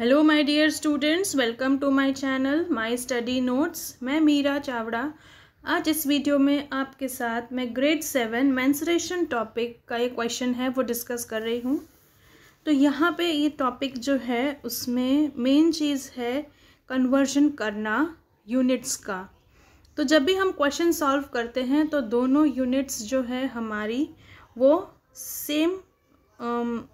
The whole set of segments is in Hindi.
hello my dear students welcome to my channel my study notes मैं मीरा चावड़ा आज इस वीडियो में आपके साथ मैं ग्रेड सेवन मैंसरेशन टॉपिक का ये क्वेश्चन है वो डिस्कस कर रही हूँ तो यहाँ पे ये टॉपिक जो है उसमें मेन चीज़ है कन्वर्जन करना यूनिट्स का तो जब भी हम क्वेश्चन सॉल्व करते हैं तो दोनों यूनिट्स जो है हमारी वो सेम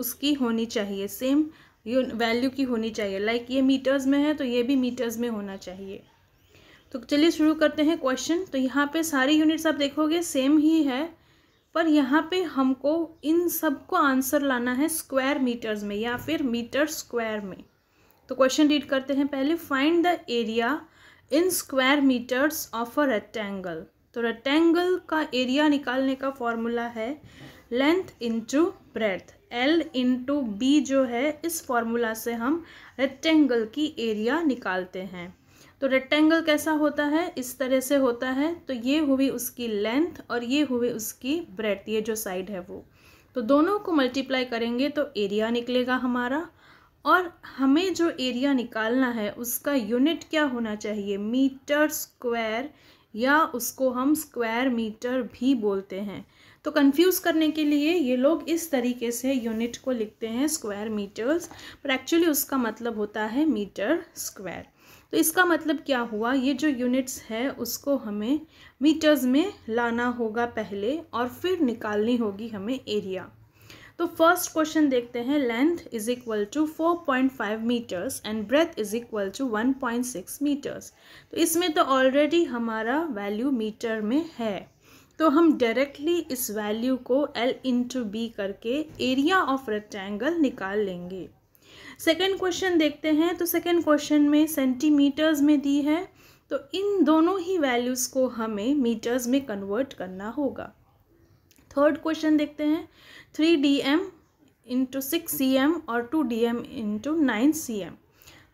उसकी होनी चाहिए सेम वैल्यू की होनी चाहिए लाइक ये मीटर्स में है तो ये भी मीटर्स में होना चाहिए तो चलिए शुरू करते हैं क्वेश्चन तो यहाँ पे सारी यूनिट्स आप देखोगे सेम ही है पर यहाँ पे हमको इन सब को आंसर लाना है स्क्वायर मीटर्स में या फिर मीटर स्क्वायर में तो क्वेश्चन रीड करते हैं पहले find the area in square metres of a rectangle तो रेक्टेंगल का एरिया निकालने का फॉर्मूला है length into breadth L into B जो है इस फॉर्मूला से हम रेक्टेंगल की एरिया निकालते हैं तो रेक्टेंगल कैसा होता है इस तरह से होता है तो ये हुई उसकी लेंथ और ये हुई उसकी ब्रेथ ये जो साइड है वो तो दोनों को मल्टीप्लाई करेंगे तो एरिया निकलेगा हमारा और हमें जो एरिया निकालना है उसका यूनिट क्या होना चाहिए मीटर स्क्वायर या उसको हम स्क्वायर मीटर भी बोलते हैं तो कंफ्यूज करने के लिए ये लोग इस तरीके से यूनिट को लिखते हैं स्क्वायर मीटर्स पर एक्चुअली उसका मतलब होता है मीटर स्क्वायर तो इसका मतलब क्या हुआ ये जो यूनिट्स है उसको हमें मीटर्स में लाना होगा पहले और फिर निकालनी होगी हमें एरिया तो फर्स्ट क्वेश्चन देखते हैं length is equal to four point five metres and breadth is equal to one point six metres तो इसमें तो ऑलरेडी हमारा वैल्यू मीटर में है तो हम डायरेक्टली इस वैल्यू को एल इंटू बी करके एरिया ऑफ रेक्टेंगल निकाल लेंगे सेकेंड क्वेश्चन देखते हैं तो सेकेंड क्वेश्चन में सेंटीमीटर्स में दी है तो इन दोनों ही वैल्यूज़ को हमें मीटर्स में कन्वर्ट करना होगा थर्ड क्वेश्चन देखते हैं three D M into six C M और two D M into nine C M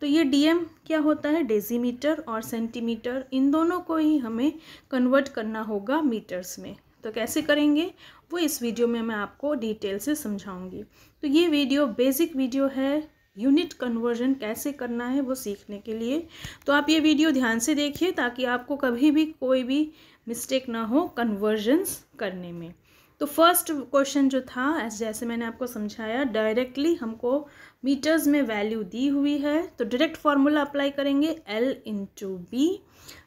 तो ये डी एम क्या होता है मीटर और सेंटीमीटर इन दोनों को ही हमें कन्वर्ट करना होगा मीटर्स में तो कैसे करेंगे वो इस वीडियो में मैं आपको डिटेल से समझाऊंगी तो ये वीडियो बेसिक वीडियो है यूनिट कन्वर्जन कैसे करना है वो सीखने के लिए तो आप ये वीडियो ध्यान से देखिए ताकि आपको कभी भी कोई भी मिस्टेक ना हो कन्वर्जन्स करने में तो फर्स्ट क्वेश्चन जो था जैसे मैंने आपको समझाया डायरेक्टली हमको मीटर्स में वैल्यू दी हुई है तो डायरेक्ट फार्मूला अप्लाई करेंगे एल इंटू बी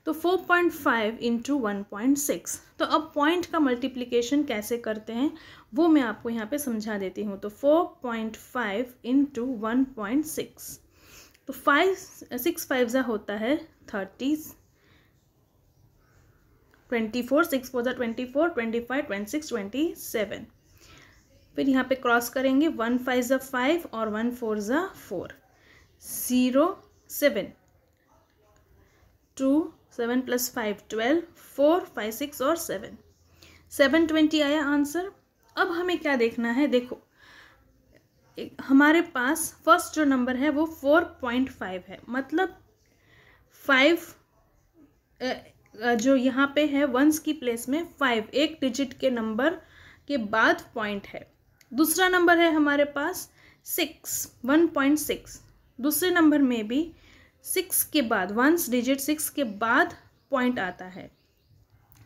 तो 4.5 पॉइंट फाइव इंटू वन तो अब पॉइंट का मल्टीप्लीकेशन कैसे करते हैं वो मैं आपको यहाँ पे समझा देती हूँ तो 4.5 पॉइंट फाइव इंटू वन तो फाइव सिक्स फाइव होता है thirty twenty four six four ज़ा twenty four twenty five twenty six twenty seven फिर यहाँ पे क्रॉस करेंगे वन फाइव ज़ा फाइव और वन फोर ज़ा four zero seven two seven plus five twelve four five six और सेवन सेवन ट्वेंटी आया आंसर अब हमें क्या देखना है देखो हमारे पास फर्स्ट जो नंबर है वो फोर पॉइंट फाइव है मतलब फाइव जो यहाँ पे है वंस की प्लेस में फाइव एक डिजिट के नंबर के बाद पॉइंट है दूसरा नंबर है हमारे पास सिक्स वन पॉइंट सिक्स दूसरे नंबर में भी सिक्स के बाद वंस डिजिट सिक्स के बाद पॉइंट आता है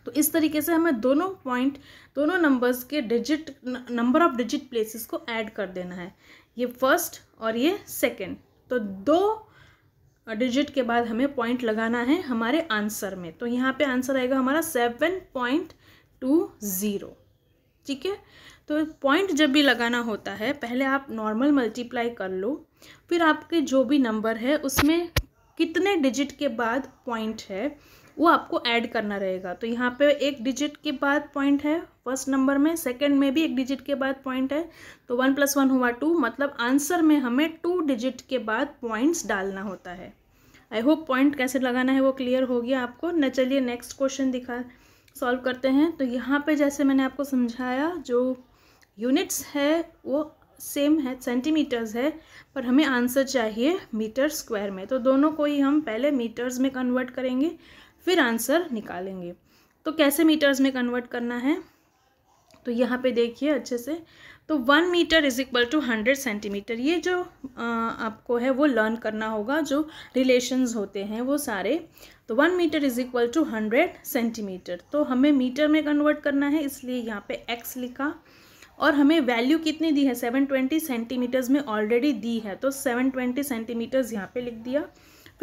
तो इस तरीके से हमें दोनों पॉइंट दोनों नंबर्स के digit number of digit places को ऐड कर देना है ये फर्स्ट और ये सेकेंड तो दो डिजिट के बाद हमें पॉइंट लगाना है हमारे आंसर में तो यहाँ पे आंसर आएगा हमारा सेवन पॉइंट टू ज़ीरो ठीक है तो पॉइंट जब भी लगाना होता है पहले आप नॉर्मल मल्टीप्लाई कर लो फिर आपके जो भी नंबर है उसमें कितने डिजिट के बाद पॉइंट है वो आपको ऐड करना रहेगा तो यहाँ पे एक डिजिट के बाद पॉइंट है फर्स्ट नंबर में सेकंड में भी एक डिजिट के बाद पॉइंट है तो वन प्लस वन हुआ टू मतलब आंसर में हमें टू डिजिट के बाद पॉइंट्स डालना होता है आई होप पॉइंट कैसे लगाना है वो क्लियर हो गया आपको न चलिए नेक्स्ट क्वेश्चन दिखा सॉल्व करते हैं तो यहाँ पर जैसे मैंने आपको समझाया जो यूनिट्स है वो सेम है सेंटीमीटर्स है पर हमें आंसर चाहिए मीटर स्क्वायर में तो दोनों को ही हम पहले मीटर्स में कन्वर्ट करेंगे फिर आंसर निकालेंगे तो कैसे मीटर्स में कन्वर्ट करना है तो यहाँ पे देखिए अच्छे से तो one metre is equal to hundred centimetre ये जो आ, आपको है वो लर्न करना होगा जो रिलेशंस होते हैं वो सारे तो one metre is equal to hundred centimetre तो हमें मीटर में कन्वर्ट करना है इसलिए यहाँ पे एक्स लिखा और हमें वैल्यू कितनी दी है सेवन ट्वेंटी सेंटीमीटर्स में ऑलरेडी दी है तो सेवन ट्वेंटी सेंटीमीटर्स यहाँ पर लिख दिया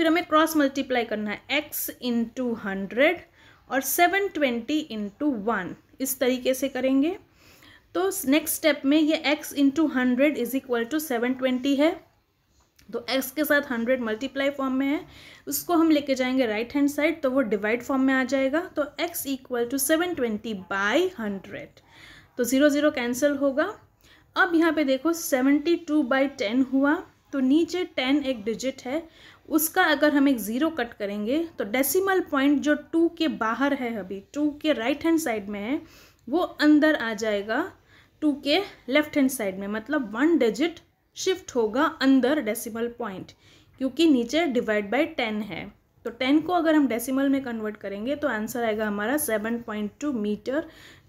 फिर हमें क्रॉस मल्टीप्लाई करना है एक्स इंटू हंड्रेड और सेवन ट्वेंटी इंटू वन इस तरीके से करेंगे तो नेक्स्ट स्टेप में ये x into hundred is equal to seven twenty है तो x के साथ हंड्रेड मल्टीप्लाई फॉर्म में है उसको हम लेके जाएंगे राइट हैंड साइड तो वो डिवाइड फॉर्म में आ जाएगा तो x equal to seven twenty by hundred तो ज़ीरो ज़ीरो कैंसिल होगा अब यहाँ पे देखो सेवेंटी टू बाई टेन हुआ तो नीचे टेन एक डिजिट है उसका अगर हम एक ज़ीरो कट करेंगे तो डेसिमल पॉइंट जो टू के बाहर है अभी टू के राइट हैंड साइड में है वो अंदर आ जाएगा टू के लेफ्ट हैंड साइड में मतलब वन डिजिट शिफ्ट होगा अंदर डेसिमल पॉइंट क्योंकि नीचे डिवाइड बाय टेन है तो टेन को अगर हम डेसिमल में कन्वर्ट करेंगे तो आंसर आएगा हमारा सेवन पॉइंट टू मीटर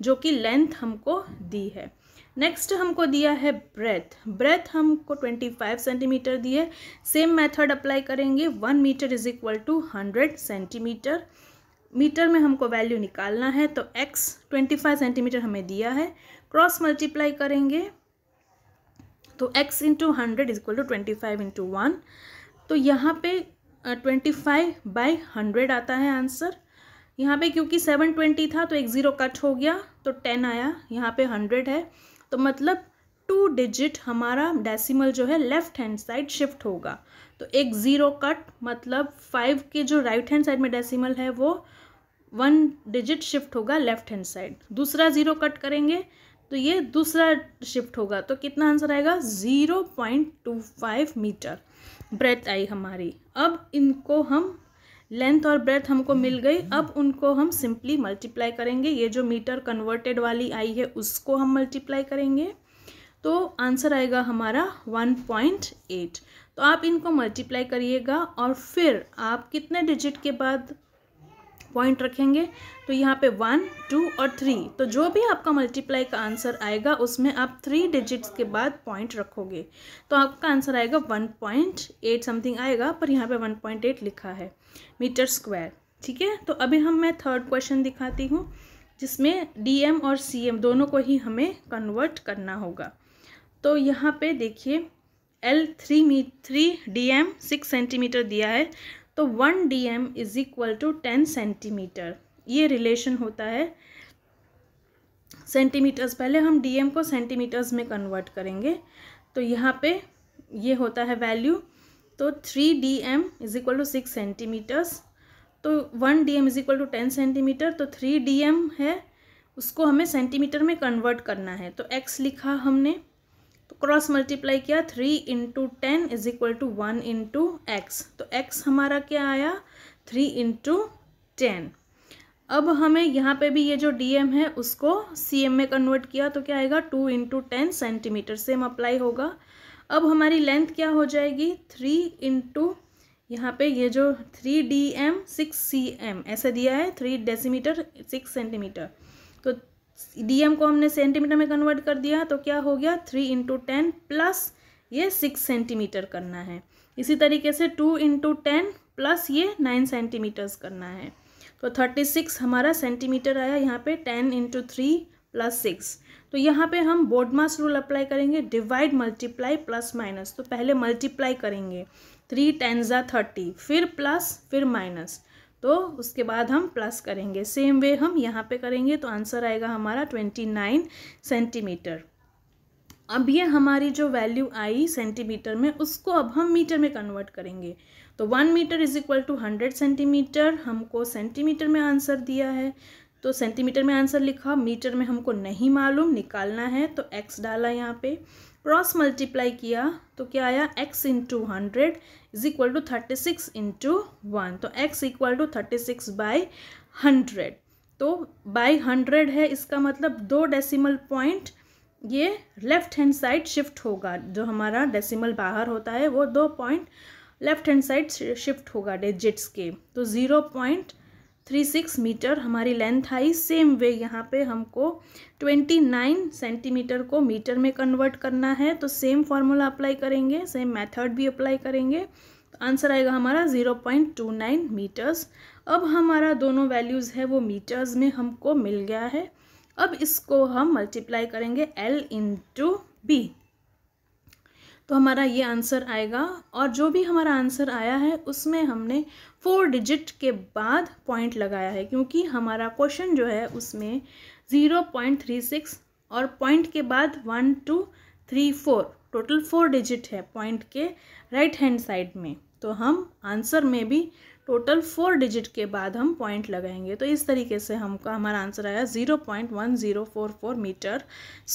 जो कि लेंथ हमको दी है नेक्स्ट हमको दिया है ब्रेथ ब्रेथ हमको ट्वेंटी फाइव सेंटीमीटर दी है सेम मेथड अप्लाई करेंगे one metre is equal to hundred centimetre metre में हमको वैल्यू निकालना है तो एक्स ट्वेंटी फाइव सेंटीमीटर हमें दिया है क्रॉस मल्टीप्लाई करेंगे तो x into hundred is equal to twenty five into one तो यहाँ पे ट्वेंटी फाइव बाई हंड्रेड आता है आंसर यहाँ पे क्योंकि सेवन ट्वेंटी था तो एक ज़ीरो कट हो गया तो टेन आया यहाँ पे हंड्रेड है तो मतलब टू डिजिट हमारा डेसिमल जो है लेफ़्ट हैंड साइड शिफ्ट होगा तो एक ज़ीरो कट मतलब फाइव के जो राइट हैंड साइड में डेसिमल है वो वन डिजिट शिफ्ट होगा लेफ़्ट हैंड साइड दूसरा ज़ीरो कट करेंगे तो ये दूसरा शिफ्ट होगा तो कितना आंसर आएगा zero point two five metre breadth आई हमारी अब इनको हम लेंथ और ब्रेथ हमको मिल गई अब उनको हम सिंपली मल्टीप्लाई करेंगे ये जो मीटर कन्वर्टेड वाली आई है उसको हम मल्टीप्लाई करेंगे तो आंसर आएगा हमारा वन पॉइंट एट तो आप इनको मल्टीप्लाई करिएगा और फिर आप कितने डिजिट के बाद पॉइंट रखेंगे तो यहाँ पे वन टू और थ्री तो जो भी आपका मल्टीप्लाई का आंसर आएगा उसमें आप थ्री डिजिट्स के बाद पॉइंट रखोगे तो आपका आंसर आएगा वन पॉइंट एट समथिंग आएगा पर यहाँ पे वन पॉइंट एट लिखा है मीटर स्क्वायर ठीक है तो अभी हम मैं थर्ड क्वेश्चन दिखाती हूँ जिसमें डी और सी दोनों को ही हमें कन्वर्ट करना होगा तो यहाँ पर देखिए एल थ्री मी three D M six centimetre दिया है तो one D M is equal to ten centimetre ये रिलेशन होता है सेंटीमीटर्स पहले हम डी एम को सेंटीमीटर्स में कन्वर्ट करेंगे तो यहाँ पे ये होता है वैल्यू तो three D M is equal to six centimetres तो one D M is equal to ten centimetre तो थ्री डी एम है उसको हमें सेंटीमीटर में कन्वर्ट करना है तो एक्स लिखा हमने तो क्रॉस मल्टीप्लाई किया three into ten is equal to one into x तो एक्स हमारा क्या आया थ्री इंटू टेन अब हमें यहाँ पे भी ये जो डी एम है उसको सी एम में कन्वर्ट किया तो क्या आएगा two into ten centimetre same apply होगा अब हमारी लेंथ क्या हो जाएगी थ्री इंटू यहाँ पे ये जो three D M six C M ऐसे दिया है थ्री डेसीमीटर सिक्स सेंटीमीटर तो डीएम को हमने सेंटीमीटर में कन्वर्ट कर दिया तो क्या हो गया थ्री इंटू टेन प्लस ये सिक्स सेंटीमीटर करना है इसी तरीके से टू इंटू टेन प्लस ये नाइन सेंटीमीटर्स करना है तो थर्टी सिक्स हमारा सेंटीमीटर आया यहाँ पे ten into three plus six तो यहाँ पे हम बोडमास रूल अप्लाई करेंगे डिवाइड मल्टीप्लाई प्लस माइनस तो पहले मल्टीप्लाई करेंगे थ्री टेन ज़ा थर्टी फिर प्लस फिर माइनस तो उसके बाद हम प्लस करेंगे सेम वे हम यहाँ पे करेंगे तो आंसर आएगा हमारा ट्वेंटी नाइन सेंटीमीटर अब ये हमारी जो वैल्यू आई सेंटीमीटर में उसको अब हम मीटर में कन्वर्ट करेंगे तो one metre is equal to hundred centimetre हमको सेंटीमीटर में आंसर दिया है तो सेंटीमीटर में आंसर लिखा मीटर में हमको नहीं मालूम निकालना है तो एक्स डाला यहाँ पे क्रॉस मल्टीप्लाई किया तो क्या आया x into hundred is equal to thirty six into one तो x equal to thirty six by hundred तो बाई हंड्रेड है इसका मतलब दो डेसिमल पॉइंट ये लेफ्ट हैंड साइड शिफ्ट होगा जो हमारा डेसिमल बाहर होता है वो दो point left hand side shift होगा डिजिट्स के तो zero point three six metre हमारी लेंथ आई सेम वे यहाँ पे हमको ट्वेंटी नाइन सेंटीमीटर को मीटर में कन्वर्ट करना है तो सेम फार्मूला अप्लाई करेंगे सेम मेथड भी अप्लाई करेंगे तो आंसर आएगा हमारा zero point two nine metres अब हमारा दोनों वैल्यूज़ है वो मीटर्स में हमको मिल गया है अब इसको हम मल्टीप्लाई करेंगे एल इन टू बी तो हमारा ये आंसर आएगा और जो भी हमारा आंसर आया है उसमें हमने फोर डिजिट के बाद पॉइंट लगाया है क्योंकि हमारा क्वेश्चन जो है उसमें ज़ीरो पॉइंट थ्री सिक्स और पॉइंट के बाद one two three four total four digit है पॉइंट के राइट हैंड साइड में तो हम आंसर में भी टोटल फोर डिजिट के बाद हम पॉइंट लगाएंगे तो इस तरीके से हमका हमारा आंसर आया zero point one zero four four metre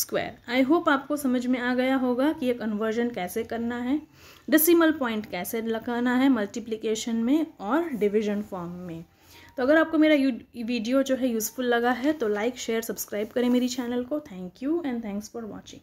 square I hope आपको समझ में आ गया होगा कि ये कन्वर्जन कैसे करना है डेसिमल पॉइंट कैसे लगाना है मल्टीप्लिकेशन में और डिविजन फॉर्म में तो अगर आपको मेरा वीडियो जो है यूज़फुल लगा है तो लाइक शेयर सब्सक्राइब करें मेरी चैनल को thank you and thanks for watching